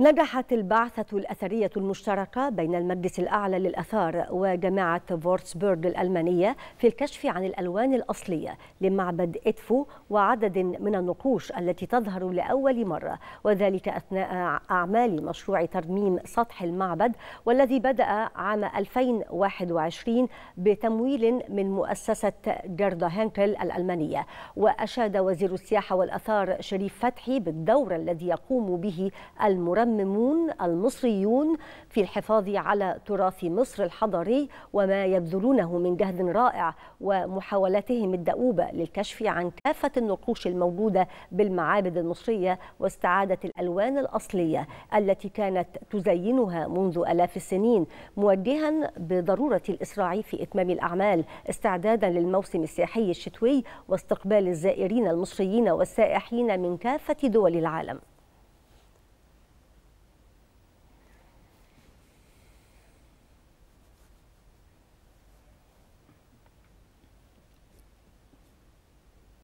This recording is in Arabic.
نجحت البعثة الأثرية المشتركة بين المجلس الأعلى للأثار وجامعة فورتسبورغ الألمانية في الكشف عن الألوان الأصلية لمعبد إدفو وعدد من النقوش التي تظهر لأول مرة وذلك أثناء أعمال مشروع ترميم سطح المعبد والذي بدأ عام 2021 بتمويل من مؤسسة جردا هانكل الألمانية وأشاد وزير السياحة والأثار شريف فتحي بالدور الذي يقوم به المرمى يصممون المصريون في الحفاظ على تراث مصر الحضري وما يبذلونه من جهد رائع ومحاولاتهم الدؤوبة للكشف عن كافة النقوش الموجودة بالمعابد المصرية واستعادة الألوان الأصلية التي كانت تزينها منذ ألاف السنين موجها بضرورة الإسراع في إتمام الأعمال استعدادا للموسم السياحي الشتوي واستقبال الزائرين المصريين والسائحين من كافة دول العالم